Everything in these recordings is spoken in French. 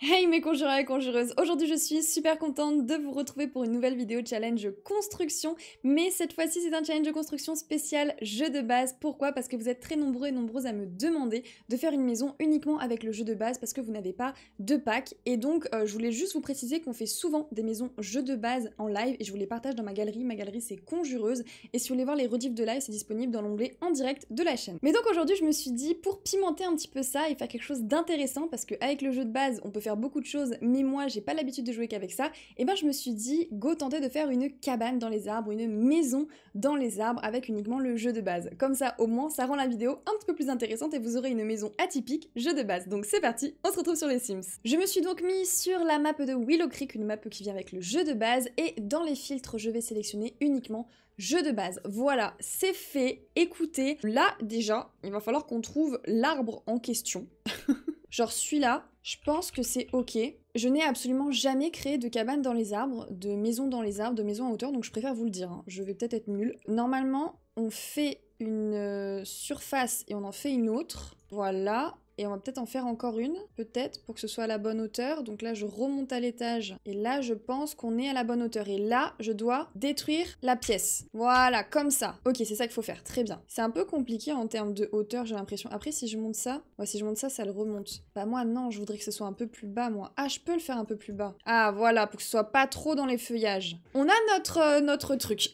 Hey mes conjureurs et conjureuses, aujourd'hui je suis super contente de vous retrouver pour une nouvelle vidéo challenge construction, mais cette fois-ci c'est un challenge de construction spécial jeu de base. Pourquoi Parce que vous êtes très nombreux et nombreuses à me demander de faire une maison uniquement avec le jeu de base parce que vous n'avez pas de pack. Et donc euh, je voulais juste vous préciser qu'on fait souvent des maisons jeu de base en live et je vous les partage dans ma galerie. Ma galerie c'est conjureuse et si vous voulez voir les rediff de live c'est disponible dans l'onglet en direct de la chaîne. Mais donc aujourd'hui je me suis dit pour pimenter un petit peu ça et faire quelque chose d'intéressant parce qu'avec le jeu de base on peut faire beaucoup de choses, mais moi j'ai pas l'habitude de jouer qu'avec ça, et ben je me suis dit go tenter de faire une cabane dans les arbres, une maison dans les arbres avec uniquement le jeu de base. Comme ça au moins ça rend la vidéo un petit peu plus intéressante et vous aurez une maison atypique, jeu de base. Donc c'est parti, on se retrouve sur les Sims. Je me suis donc mis sur la map de Willow Creek, une map qui vient avec le jeu de base, et dans les filtres je vais sélectionner uniquement jeu de base. Voilà, c'est fait, écoutez. Là déjà, il va falloir qu'on trouve l'arbre en question. Genre celui-là, je pense que c'est ok. Je n'ai absolument jamais créé de cabane dans les arbres, de maison dans les arbres, de maison en hauteur, donc je préfère vous le dire. Hein. Je vais peut-être être nulle. Normalement, on fait une euh, surface et on en fait une autre. Voilà et on va peut-être en faire encore une, peut-être pour que ce soit à la bonne hauteur. Donc là, je remonte à l'étage et là, je pense qu'on est à la bonne hauteur. Et là, je dois détruire la pièce. Voilà, comme ça. Ok, c'est ça qu'il faut faire. Très bien. C'est un peu compliqué en termes de hauteur, j'ai l'impression. Après, si je monte ça, moi si je monte ça, ça le remonte. Bah moi, non, je voudrais que ce soit un peu plus bas, moi. Ah, je peux le faire un peu plus bas. Ah, voilà, pour que ce soit pas trop dans les feuillages. On a notre, euh, notre truc.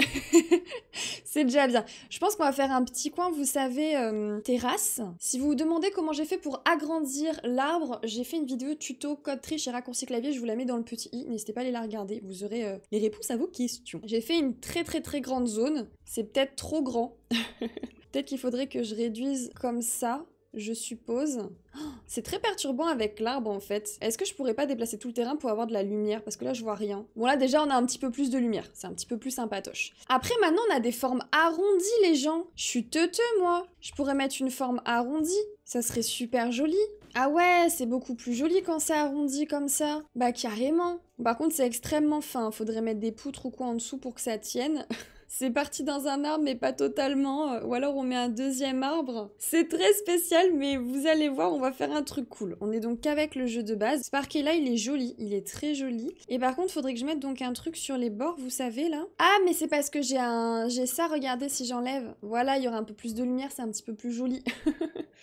c'est déjà bien. Je pense qu'on va faire un petit coin, vous savez, euh, terrasse. Si vous vous demandez comment j'ai fait pour pour agrandir l'arbre, j'ai fait une vidéo tuto code triche et raccourci clavier, je vous la mets dans le petit i, n'hésitez pas à aller la regarder, vous aurez euh, les réponses à vos questions. J'ai fait une très très très grande zone, c'est peut-être trop grand. peut-être qu'il faudrait que je réduise comme ça, je suppose. Oh, c'est très perturbant avec l'arbre en fait. Est-ce que je pourrais pas déplacer tout le terrain pour avoir de la lumière Parce que là je vois rien. Bon là déjà on a un petit peu plus de lumière, c'est un petit peu plus sympatoche. Après maintenant on a des formes arrondies les gens. Je suis teuteux moi. Je pourrais mettre une forme arrondie. Ça serait super joli. Ah ouais, c'est beaucoup plus joli quand c'est arrondi comme ça. Bah carrément. Par contre, c'est extrêmement fin. Faudrait mettre des poutres ou quoi en dessous pour que ça tienne. c'est parti dans un arbre, mais pas totalement. Ou alors on met un deuxième arbre. C'est très spécial, mais vous allez voir, on va faire un truc cool. On est donc qu'avec le jeu de base. Ce parquet là, il est joli, il est très joli. Et par contre, faudrait que je mette donc un truc sur les bords, vous savez là. Ah, mais c'est parce que j'ai un, j'ai ça. Regardez si j'enlève. Voilà, il y aura un peu plus de lumière, c'est un petit peu plus joli.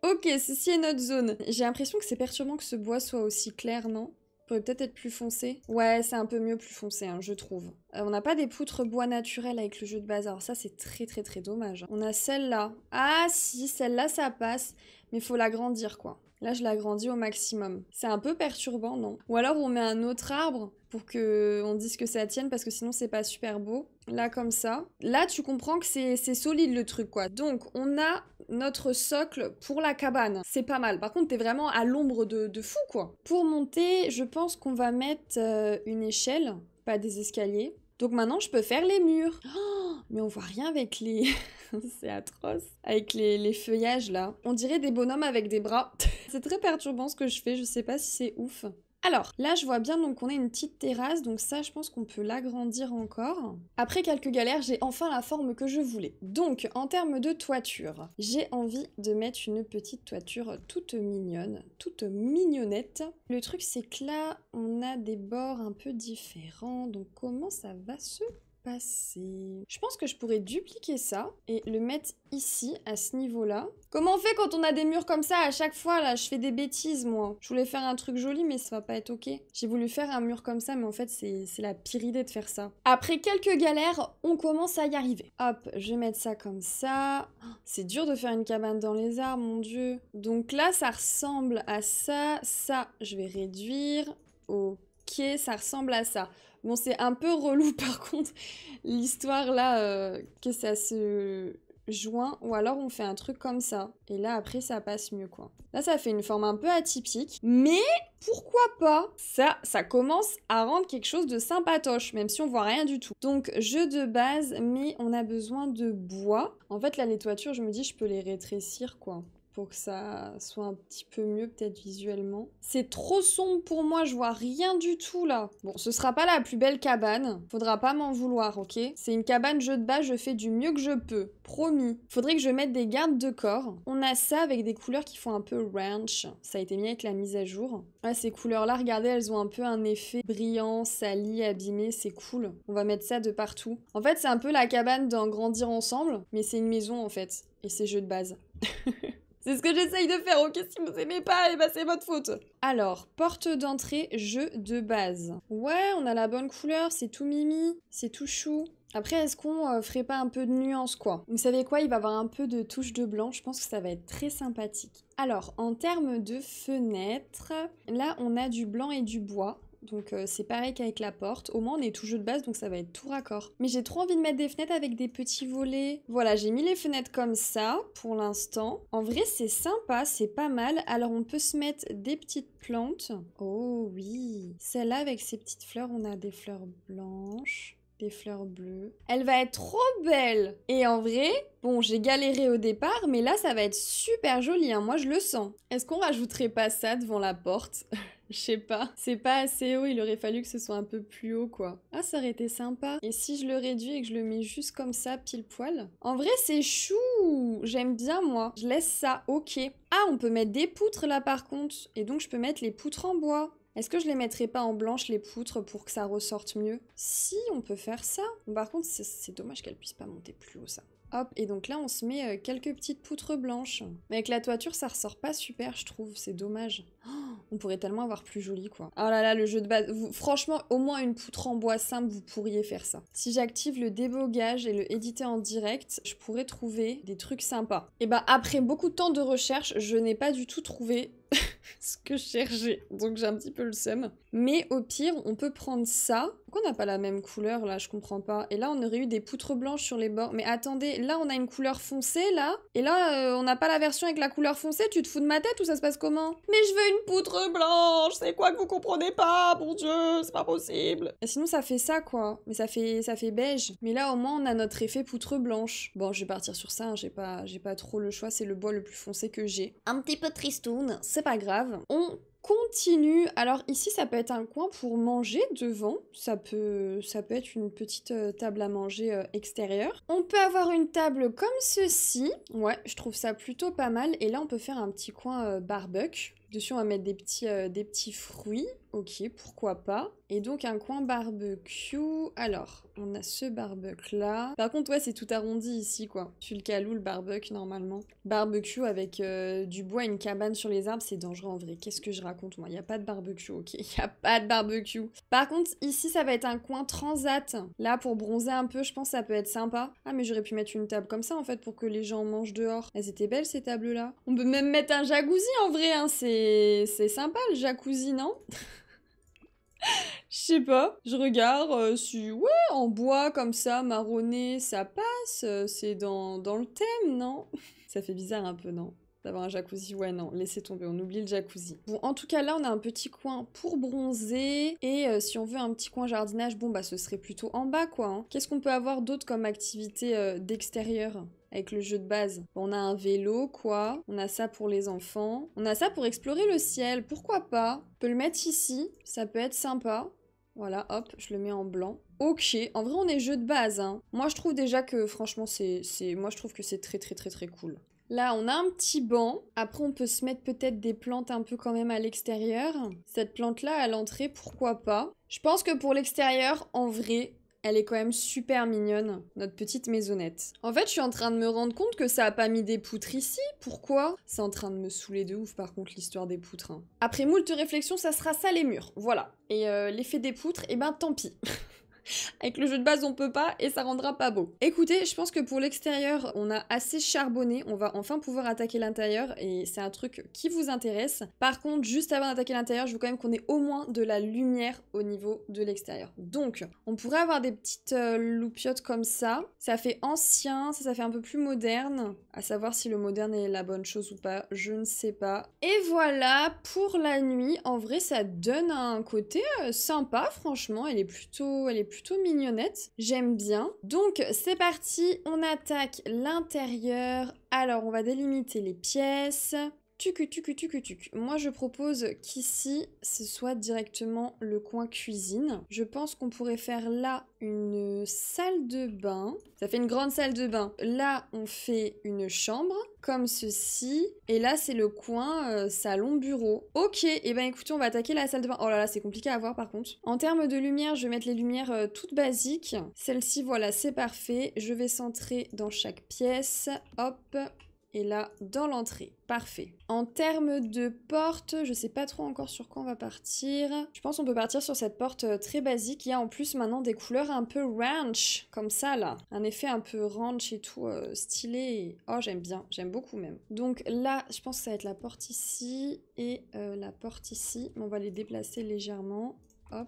Ok, ceci est notre zone. J'ai l'impression que c'est perturbant que ce bois soit aussi clair, non pourrait peut-être être plus foncé. Ouais, c'est un peu mieux plus foncé, hein, je trouve. Euh, on n'a pas des poutres bois naturelles avec le jeu de bazar. Ça, c'est très très très dommage. On a celle-là. Ah si, celle-là, ça passe. Mais il faut l'agrandir, quoi. Là, je l'agrandis au maximum. C'est un peu perturbant, non Ou alors on met un autre arbre pour que on dise que ça tienne parce que sinon c'est pas super beau. Là comme ça. Là, tu comprends que c'est solide le truc quoi. Donc on a notre socle pour la cabane. C'est pas mal. Par contre, t'es vraiment à l'ombre de, fou quoi. Pour monter, je pense qu'on va mettre euh, une échelle, pas des escaliers. Donc maintenant, je peux faire les murs. mais on voit rien avec les c'est atroce. Avec les, feuillages là. On dirait des bonhommes avec des bras. c'est très perturbant ce que je fais, je sais pas si c'est ouf. Alors, là je vois bien donc a une petite terrasse, donc ça je pense qu'on peut l'agrandir encore. Après quelques galères, j'ai enfin la forme que je voulais. Donc, en termes de toiture, j'ai envie de mettre une petite toiture toute mignonne, toute mignonnette. Le truc c'est que là, on a des bords un peu différents, donc comment ça va se je pense que je pourrais dupliquer ça et le mettre ici, à ce niveau-là. Comment on fait quand on a des murs comme ça à chaque fois là Je fais des bêtises moi. Je voulais faire un truc joli mais ça va pas être ok. J'ai voulu faire un mur comme ça mais en fait c'est la pire idée de faire ça. Après quelques galères, on commence à y arriver. Hop, je vais mettre ça comme ça. C'est dur de faire une cabane dans les arbres, mon dieu. Donc là ça ressemble à ça. Ça, je vais réduire. Ok, ça ressemble à ça. Bon, c'est un peu relou par contre, l'histoire là, euh, que ça se joint, ou alors on fait un truc comme ça. Et là, après, ça passe mieux, quoi. Là, ça fait une forme un peu atypique, mais pourquoi pas Ça, ça commence à rendre quelque chose de sympatoche, même si on voit rien du tout. Donc, jeu de base, mais on a besoin de bois. En fait, la les je me dis, je peux les rétrécir, quoi pour que ça soit un petit peu mieux peut-être visuellement. C'est trop sombre pour moi, je vois rien du tout là. Bon, ce sera pas la plus belle cabane, faudra pas m'en vouloir, ok C'est une cabane jeu de base, je fais du mieux que je peux, promis. Faudrait que je mette des gardes de corps. On a ça avec des couleurs qui font un peu ranch, ça a été mis avec la mise à jour. Ah, ces couleurs là, regardez, elles ont un peu un effet brillant, sali, abîmé, c'est cool. On va mettre ça de partout. En fait, c'est un peu la cabane d'en grandir ensemble, mais c'est une maison en fait, et c'est jeu de base. C'est ce que j'essaye de faire, ok Si vous aimez pas, et eh ben, c'est votre faute Alors, porte d'entrée, jeu de base. Ouais, on a la bonne couleur, c'est tout mimi, c'est tout chou. Après, est-ce qu'on euh, ferait pas un peu de nuance, quoi Vous savez quoi Il va avoir un peu de touche de blanc, je pense que ça va être très sympathique. Alors, en termes de fenêtres, là, on a du blanc et du bois. Donc euh, c'est pareil qu'avec la porte. Au moins on est tout jeu de base donc ça va être tout raccord. Mais j'ai trop envie de mettre des fenêtres avec des petits volets. Voilà, j'ai mis les fenêtres comme ça pour l'instant. En vrai c'est sympa, c'est pas mal. Alors on peut se mettre des petites plantes. Oh oui, celle-là avec ses petites fleurs, on a des fleurs blanches des fleurs bleues. Elle va être trop belle Et en vrai, bon, j'ai galéré au départ, mais là, ça va être super joli, hein. moi je le sens. Est-ce qu'on rajouterait pas ça devant la porte Je sais pas. C'est pas assez haut, il aurait fallu que ce soit un peu plus haut, quoi. Ah, ça aurait été sympa. Et si je le réduis et que je le mets juste comme ça, pile poil En vrai, c'est chou J'aime bien, moi. Je laisse ça, ok. Ah, on peut mettre des poutres, là, par contre. Et donc, je peux mettre les poutres en bois. Est-ce que je les mettrais pas en blanche les poutres pour que ça ressorte mieux Si, on peut faire ça. Par contre, c'est dommage qu'elle puisse pas monter plus haut ça. Hop, et donc là on se met euh, quelques petites poutres blanches. Mais avec la toiture ça ressort pas super je trouve, c'est dommage. Oh, on pourrait tellement avoir plus joli quoi. Oh là là, le jeu de base, franchement au moins une poutre en bois simple vous pourriez faire ça. Si j'active le débogage et le éditer en direct, je pourrais trouver des trucs sympas. Et bah après beaucoup de temps de recherche, je n'ai pas du tout trouvé ce que je cherchais. Donc j'ai un petit peu le seum. Mais au pire, on peut prendre ça. Pourquoi on n'a pas la même couleur là Je comprends pas. Et là, on aurait eu des poutres blanches sur les bords. Mais attendez, là, on a une couleur foncée là. Et là, euh, on n'a pas la version avec la couleur foncée. Tu te fous de ma tête ou ça se passe comment Mais je veux une poutre blanche C'est quoi que vous comprenez pas Bon dieu, c'est pas possible Et sinon, ça fait ça quoi. Mais ça fait, ça fait beige. Mais là, au moins, on a notre effet poutre blanche. Bon, je vais partir sur ça. Hein. J'ai pas, pas trop le choix. C'est le bois le plus foncé que j'ai. Un petit peu tristoun, c'est pas grave. On continue. Alors ici, ça peut être un coin pour manger devant. Ça peut, ça peut être une petite euh, table à manger euh, extérieure. On peut avoir une table comme ceci. Ouais, je trouve ça plutôt pas mal. Et là, on peut faire un petit coin euh, barbecue. Dessus, on va mettre des petits, des petits fruits ok, pourquoi pas. Et donc un coin barbecue. Alors, on a ce barbecue là. Par contre, ouais, c'est tout arrondi ici, quoi. Tu le calou, le barbecue, normalement. Barbecue avec euh, du bois et une cabane sur les arbres, c'est dangereux en vrai. Qu'est-ce que je raconte, moi Il n'y a pas de barbecue, ok Il n'y a pas de barbecue. Par contre, ici, ça va être un coin transat. Là, pour bronzer un peu, je pense que ça peut être sympa. Ah, mais j'aurais pu mettre une table comme ça, en fait, pour que les gens mangent dehors. Elles étaient belles, ces tables-là. On peut même mettre un jacuzzi, en vrai, hein. C'est sympa, le jacuzzi, non Je sais pas, je regarde, euh, si ouais, en bois comme ça, marronné, ça passe, euh, c'est dans, dans le thème, non Ça fait bizarre un peu, non D'avoir un jacuzzi, ouais, non, laissez tomber, on oublie le jacuzzi. Bon, en tout cas, là, on a un petit coin pour bronzer, et euh, si on veut un petit coin jardinage, bon, bah, ce serait plutôt en bas, quoi. Hein. Qu'est-ce qu'on peut avoir d'autre comme activité d'extérieur avec le jeu de base. On a un vélo, quoi. On a ça pour les enfants. On a ça pour explorer le ciel. Pourquoi pas On peut le mettre ici. Ça peut être sympa. Voilà, hop, je le mets en blanc. Ok, en vrai on est jeu de base. Hein. Moi je trouve déjà que franchement c'est... Moi je trouve que c'est très très très très cool. Là, on a un petit banc. Après, on peut se mettre peut-être des plantes un peu quand même à l'extérieur. Cette plante-là, à l'entrée, pourquoi pas Je pense que pour l'extérieur, en vrai, elle est quand même super mignonne, notre petite maisonnette. En fait, je suis en train de me rendre compte que ça a pas mis des poutres ici. Pourquoi C'est en train de me saouler de ouf, par contre, l'histoire des poutres. Hein. Après moult réflexions, ça sera ça les murs. Voilà. Et euh, l'effet des poutres, et eh ben tant pis. Avec le jeu de base, on peut pas et ça rendra pas beau. Écoutez, je pense que pour l'extérieur, on a assez charbonné. On va enfin pouvoir attaquer l'intérieur et c'est un truc qui vous intéresse. Par contre, juste avant d'attaquer l'intérieur, je veux quand même qu'on ait au moins de la lumière au niveau de l'extérieur. Donc, on pourrait avoir des petites euh, loupiottes comme ça. Ça fait ancien, ça, fait un peu plus moderne. À savoir si le moderne est la bonne chose ou pas, je ne sais pas. Et voilà pour la nuit. En vrai, ça donne un côté euh, sympa, franchement. Elle est plutôt, elle est plutôt mignonnette. J'aime bien. Donc c'est parti, on attaque l'intérieur. Alors on va délimiter les pièces tuc, tuc, tuc, tuc. Moi, je propose qu'ici, ce soit directement le coin cuisine. Je pense qu'on pourrait faire là une salle de bain. Ça fait une grande salle de bain. Là, on fait une chambre, comme ceci. Et là, c'est le coin euh, salon-bureau. Ok, et eh ben écoutez, on va attaquer la salle de bain. Oh là là, c'est compliqué à voir par contre. En termes de lumière, je vais mettre les lumières euh, toutes basiques. Celle-ci, voilà, c'est parfait. Je vais centrer dans chaque pièce. Hop, et là dans l'entrée. Parfait. En termes de porte, je sais pas trop encore sur quoi on va partir. Je pense qu'on peut partir sur cette porte euh, très basique. Il y a en plus maintenant des couleurs un peu ranch, comme ça là. Un effet un peu ranch et tout, euh, stylé. Oh, j'aime bien, j'aime beaucoup même. Donc là, je pense que ça va être la porte ici et euh, la porte ici. On va les déplacer légèrement. Hop.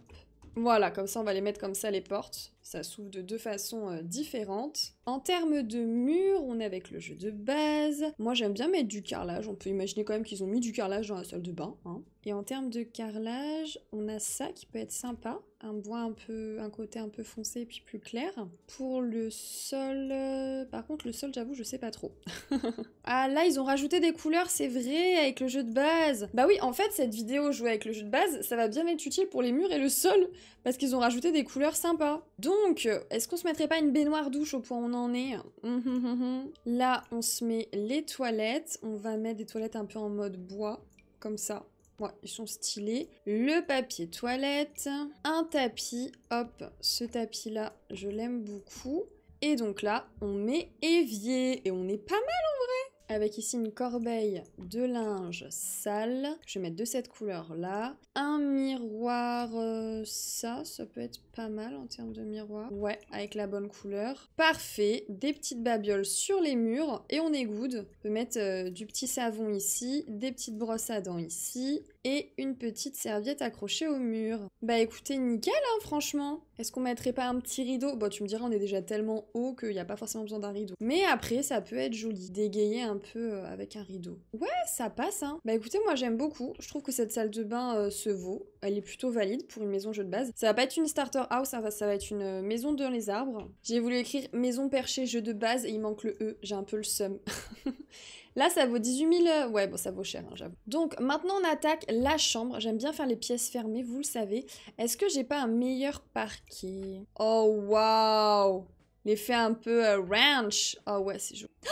Voilà, comme ça on va les mettre comme ça les portes. Ça s'ouvre de deux façons euh, différentes. En termes de murs, on est avec le jeu de base. Moi, j'aime bien mettre du carrelage. On peut imaginer quand même qu'ils ont mis du carrelage dans la salle de bain. Hein. Et en termes de carrelage, on a ça qui peut être sympa. Un bois un peu, un côté un peu foncé et puis plus clair. Pour le sol, euh, par contre, le sol, j'avoue, je sais pas trop. ah là, ils ont rajouté des couleurs, c'est vrai, avec le jeu de base. Bah oui, en fait, cette vidéo jouée avec le jeu de base, ça va bien être utile pour les murs et le sol parce qu'ils ont rajouté des couleurs sympas. Donc, est-ce qu'on se mettrait pas une baignoire douche au point où on en est mmh, mmh, mmh, Là, on se met les toilettes. On va mettre des toilettes un peu en mode bois, comme ça. Ouais, ils sont stylés. Le papier toilette, un tapis. Hop, ce tapis-là, je l'aime beaucoup. Et donc là, on met évier. Et on est pas mal en vrai Avec ici une corbeille de linge sale. Je vais mettre de cette couleur-là. Un miroir, euh, ça, ça peut être pas mal en termes de miroir. Ouais, avec la bonne couleur. Parfait, des petites babioles sur les murs et on est good. On peut mettre euh, du petit savon ici, des petites brosses à dents ici et une petite serviette accrochée au mur. Bah écoutez, nickel hein, franchement. Est-ce qu'on mettrait pas un petit rideau bah tu me diras, on est déjà tellement haut qu'il n'y a pas forcément besoin d'un rideau. Mais après, ça peut être joli, dégayer un peu euh, avec un rideau. Ouais, ça passe hein. Bah écoutez, moi j'aime beaucoup. Je trouve que cette salle de bain euh, se vaut. Elle est plutôt valide pour une maison jeu de base. Ça va pas être une starter House, ça va être une euh, maison dans les arbres. J'ai voulu écrire maison perchée, jeu de base, et il manque le E, j'ai un peu le seum. Là, ça vaut 18 000. Euh, ouais, bon, ça vaut cher, hein, j'avoue. Donc, maintenant, on attaque la chambre. J'aime bien faire les pièces fermées, vous le savez. Est-ce que j'ai pas un meilleur parquet Oh, waouh l'effet un peu euh, ranch. Ah ouais, c'est joli.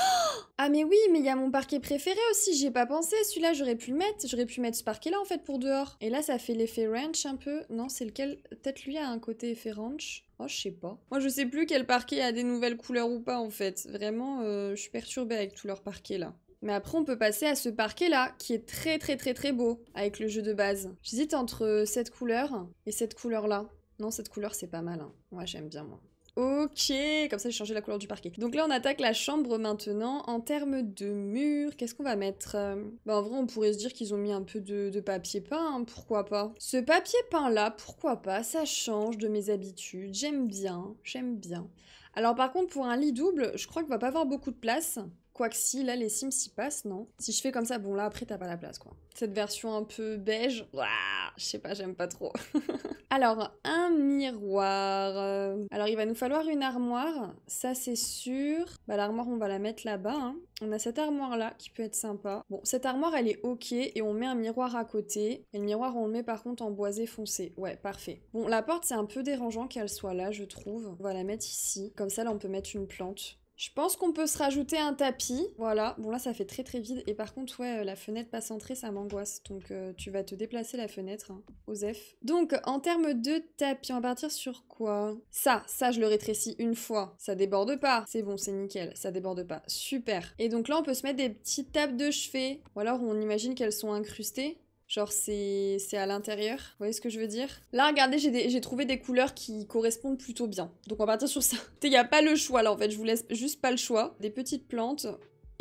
ah mais oui, mais il y a mon parquet préféré aussi, j'y ai pas pensé. Celui-là, j'aurais pu le mettre. J'aurais pu mettre ce parquet-là, en fait, pour dehors. Et là, ça fait l'effet ranch un peu. Non, c'est lequel Peut-être lui a un côté effet ranch. Oh, je sais pas. Moi, je sais plus quel parquet a des nouvelles couleurs ou pas, en fait. Vraiment, euh, je suis perturbée avec tous leurs parquets, là. Mais après, on peut passer à ce parquet-là, qui est très très très très beau, avec le jeu de base. J'hésite entre euh, cette couleur et cette couleur-là. Non, cette couleur, c'est pas mal. Hein. Ouais, j'aime bien, moi. Ok, comme ça j'ai changé la couleur du parquet. Donc là on attaque la chambre maintenant. En termes de mur, qu'est-ce qu'on va mettre euh, Bah en vrai on pourrait se dire qu'ils ont mis un peu de, papier peint, hein, pourquoi pas. Ce papier peint là, pourquoi pas, ça change de mes habitudes. J'aime bien, j'aime bien. Alors par contre pour un lit double, je crois qu'on va pas avoir beaucoup de place. Quoique si, là, les Sims s'y passent, non Si je fais comme ça, bon, là, après, t'as pas la place, quoi. Cette version un peu beige, je sais pas, j'aime pas trop. Alors, un miroir. Euh, alors, il va nous falloir une armoire, ça, c'est sûr. Bah, l'armoire, on va la mettre là-bas. Hein. On a cette armoire-là, qui peut être sympa. Bon, cette armoire, elle est OK, et on met un miroir à côté. Et le miroir, on le met, par contre, en boisé foncé. Ouais, parfait. Bon, la porte, c'est un peu dérangeant qu'elle soit là, je trouve. On va la mettre ici. Comme ça, là, on peut mettre une plante. Je pense qu'on peut se rajouter un tapis. Voilà. Bon, là, ça fait très très vide. Et par contre, ouais, euh, la fenêtre pas centrée, ça m'angoisse. Donc, euh, tu vas te déplacer la fenêtre, hein, Osef. Donc, en termes de tapis, on va partir sur quoi Ça, ça, je le rétrécis une fois. Ça déborde pas. C'est bon, c'est nickel. Ça déborde pas. Super. Et donc là, on peut se mettre des petites tables de chevet. Ou alors, on imagine qu'elles sont incrustées. Genre, c'est à l'intérieur. Vous voyez ce que je veux dire Là, regardez, j'ai trouvé des couleurs qui correspondent plutôt bien. Donc, on va partir sur ça. Il n'y a pas le choix, là, en fait. Je vous laisse juste pas le choix. Des petites plantes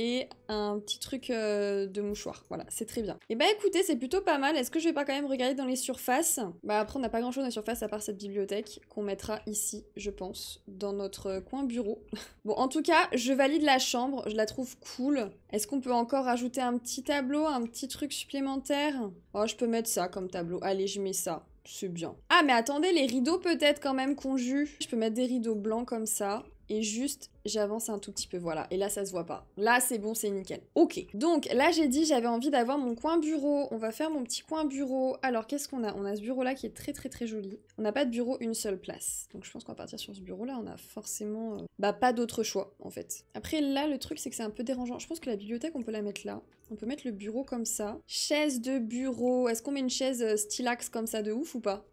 et un petit truc euh, de mouchoir. Voilà, c'est très bien. Et eh bah ben, écoutez, c'est plutôt pas mal. Est-ce que je vais pas quand même regarder dans les surfaces Bah après, on n'a pas grand-chose dans les surfaces à part cette bibliothèque qu'on mettra ici, je pense, dans notre euh, coin bureau. bon, en tout cas, je valide la chambre. Je la trouve cool. Est-ce qu'on peut encore rajouter un petit tableau, un petit truc supplémentaire Oh, je peux mettre ça comme tableau. Allez, je mets ça. C'est bien. Ah, mais attendez, les rideaux peut-être quand même qu'on Je peux mettre des rideaux blancs comme ça et juste j'avance un tout petit peu, voilà. Et là, ça se voit pas. Là, c'est bon, c'est nickel. Ok. Donc là, j'ai dit, j'avais envie d'avoir mon coin bureau. On va faire mon petit coin bureau. Alors, qu'est-ce qu'on a On a ce bureau-là qui est très très très joli. On n'a pas de bureau, une seule place. Donc je pense qu'on va partir sur ce bureau-là. On a forcément euh, bah, pas d'autre choix, en fait. Après, là, le truc, c'est que c'est un peu dérangeant. Je pense que la bibliothèque, on peut la mettre là. On peut mettre le bureau comme ça. Chaise de bureau. Est-ce qu'on met une chaise euh, stylax comme ça de ouf ou pas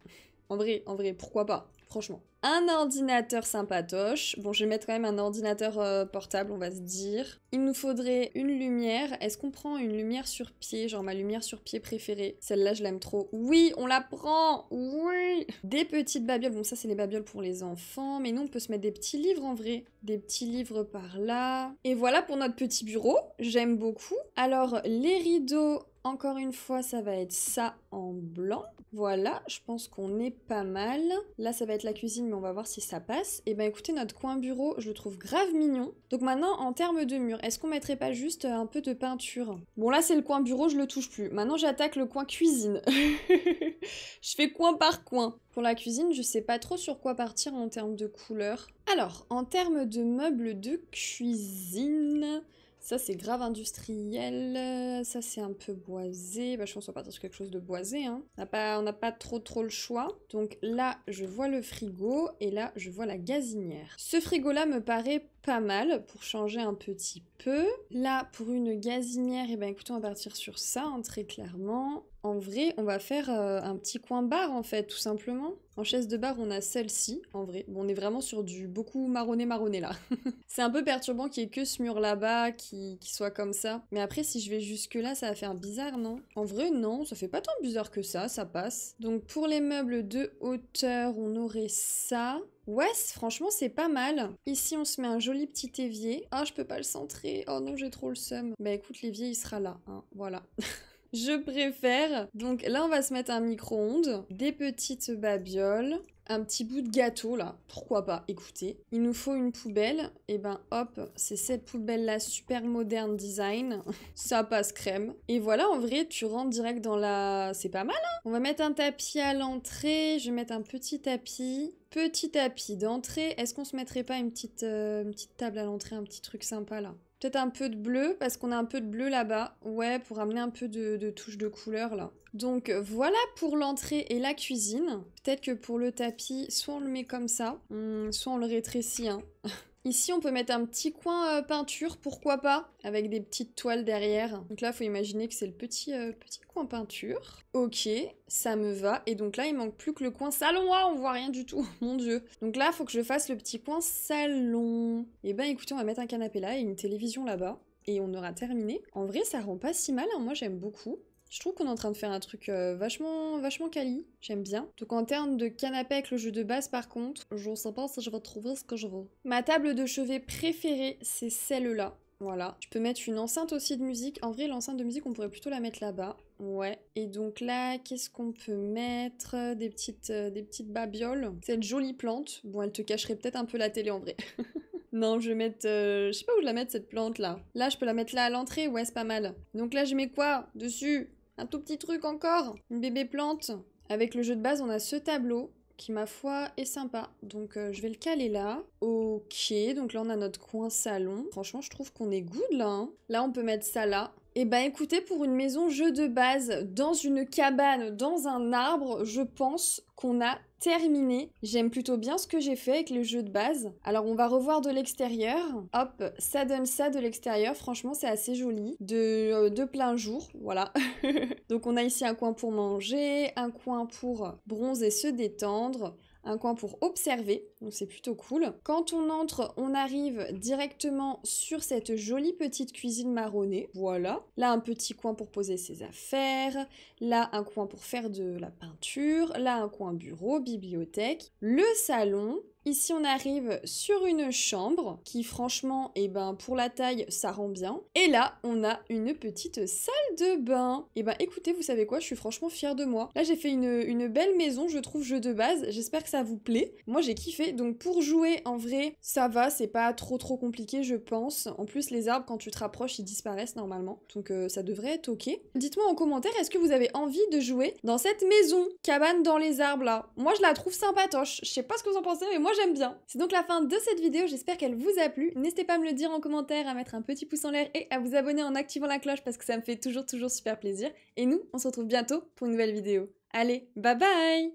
En vrai, en vrai, pourquoi pas Franchement un ordinateur sympatoche. Bon, je vais mettre quand même un ordinateur euh, portable, on va se dire. Il nous faudrait une lumière. Est-ce qu'on prend une lumière sur pied, genre ma lumière sur pied préférée Celle-là, je l'aime trop. Oui, on la prend Oui Des petites babioles. Bon, ça, c'est les babioles pour les enfants. Mais nous, on peut se mettre des petits livres, en vrai. Des petits livres par là. Et voilà pour notre petit bureau. J'aime beaucoup. Alors, les rideaux encore une fois, ça va être ça en blanc. Voilà, je pense qu'on est pas mal. Là, ça va être la cuisine, mais on va voir si ça passe. Et eh ben écoutez, notre coin bureau, je le trouve grave mignon. Donc maintenant, en termes de mur, est-ce qu'on mettrait pas juste euh, un peu de peinture Bon, là, c'est le coin bureau, je le touche plus. Maintenant, j'attaque le coin cuisine. je fais coin par coin. Pour la cuisine, je sais pas trop sur quoi partir en termes de couleur. Alors, en termes de meubles de cuisine... Ça, c'est grave industriel. Euh, ça, c'est un peu boisé. Bah, je pense qu'on va partir sur quelque chose de boisé. Hein. On n'a pas, trop trop le choix. Donc là, je vois le frigo et là, je vois la gazinière. Ce frigo-là me paraît pas mal pour changer un petit peu. Là, pour une gazinière, et eh ben écoutez, on va partir sur ça, hein, très clairement. En vrai, on va faire euh, un petit coin bar en fait, tout simplement. En chaise de bar, on a celle-ci, en vrai. Bon, on est vraiment sur du beaucoup marronné-marronné là. c'est un peu perturbant qu'il y ait que ce mur là-bas qui, soit comme ça. Mais après, si je vais jusque-là, ça va faire bizarre, non En vrai, non, ça fait pas tant de bizarre que ça, ça passe. Donc pour les meubles de hauteur, on aurait ça. Ouais, franchement, c'est pas mal. Ici, on se met un joli petit évier. Ah, je peux pas le centrer. Oh non, j'ai trop le seum. Bah écoute, l'évier, il sera là. Hein. Voilà. je préfère. Donc là, on va se mettre un micro-ondes, des petites babioles, un petit bout de gâteau là, pourquoi pas, écoutez. Il nous faut une poubelle, et eh ben hop, c'est cette poubelle là, super moderne design, ça passe crème. Et voilà, en vrai, tu rentres direct dans la... c'est pas mal hein On va mettre un tapis à l'entrée, je vais mettre un petit tapis, petit tapis d'entrée. Est-ce qu'on se mettrait pas une petite, euh, une petite table à l'entrée, un petit truc sympa là Peut-être un peu de bleu, parce qu'on a un peu de bleu là-bas. Ouais, pour amener un peu de, touche de couleur, là. Donc voilà pour l'entrée et la cuisine. Peut-être que pour le tapis, soit on le met comme ça, hmm, soit on le rétrécit, hein. Ici, on peut mettre un petit coin euh, peinture, pourquoi pas, avec des petites toiles derrière. Donc là, il faut imaginer que c'est le petit, euh, petit coin peinture. Ok, ça me va. Et donc là, il manque plus que le coin salon. Ah, on voit rien du tout, mon dieu. Donc là, il faut que je fasse le petit coin salon. Eh ben écoutez, on va mettre un canapé là et une télévision là-bas. Et on aura terminé. En vrai, ça rend pas si mal, hein. moi j'aime beaucoup. Je trouve qu'on est en train de faire un truc euh, vachement, vachement quali. J'aime bien. Donc en termes de canapé avec le jeu de base, par contre, je sais pas si je vais trouver ce que je veux. Ma table de chevet préférée, c'est celle-là. Voilà. Je peux mettre une enceinte aussi de musique. En vrai, l'enceinte de musique, on pourrait plutôt la mettre là-bas. Ouais. Et donc là, qu'est-ce qu'on peut mettre Des petites, euh, des petites babioles. Cette jolie plante. Bon, elle te cacherait peut-être un peu la télé en vrai. Non, je vais mettre. Euh, je sais pas où je la mettre cette plante là. Là, je peux la mettre là à l'entrée, ouais, c'est pas mal. Donc là, je mets quoi dessus un tout petit truc encore, une bébé plante. Avec le jeu de base, on a ce tableau qui, ma foi, est sympa. Donc euh, je vais le caler là. Ok, donc là on a notre coin salon. Franchement, je trouve qu'on est good là. Hein. Là, on peut mettre ça là. Eh ben écoutez, pour une maison jeu de base, dans une cabane, dans un arbre, je pense qu'on a terminé. J'aime plutôt bien ce que j'ai fait avec le jeu de base. Alors on va revoir de l'extérieur. Hop, ça donne ça de l'extérieur. Franchement, c'est assez joli. De, euh, de plein jour, voilà. Donc on a ici un coin pour manger, un coin pour bronzer se détendre un coin pour observer, donc c'est plutôt cool. Quand on entre, on arrive directement sur cette jolie petite cuisine marronnée, voilà. Là, un petit coin pour poser ses affaires, là, un coin pour faire de la peinture, là, un coin bureau, bibliothèque, le salon, Ici, on arrive sur une chambre qui, franchement, et eh ben, pour la taille, ça rend bien. Et là, on a une petite salle de bain. Et eh ben, écoutez, vous savez quoi Je suis franchement fière de moi. Là, j'ai fait une, belle maison, je trouve, jeu de base. J'espère que ça vous plaît. Moi, j'ai kiffé. Donc, pour jouer, en vrai, ça va. C'est pas trop, trop compliqué, je pense. En plus, les arbres, quand tu te rapproches, ils disparaissent normalement. Donc, euh, ça devrait être OK. Dites-moi en commentaire, est-ce que vous avez envie de jouer dans cette maison cabane dans les arbres, là Moi, je la trouve sympatoche. Je sais pas ce que vous en pensez, mais moi, j'aime bien. C'est donc la fin de cette vidéo, j'espère qu'elle vous a plu. N'hésitez pas à me le dire en commentaire, à mettre un petit pouce en l'air et à vous abonner en activant la cloche parce que ça me fait toujours toujours super plaisir. Et nous, on se retrouve bientôt pour une nouvelle vidéo. Allez, bye bye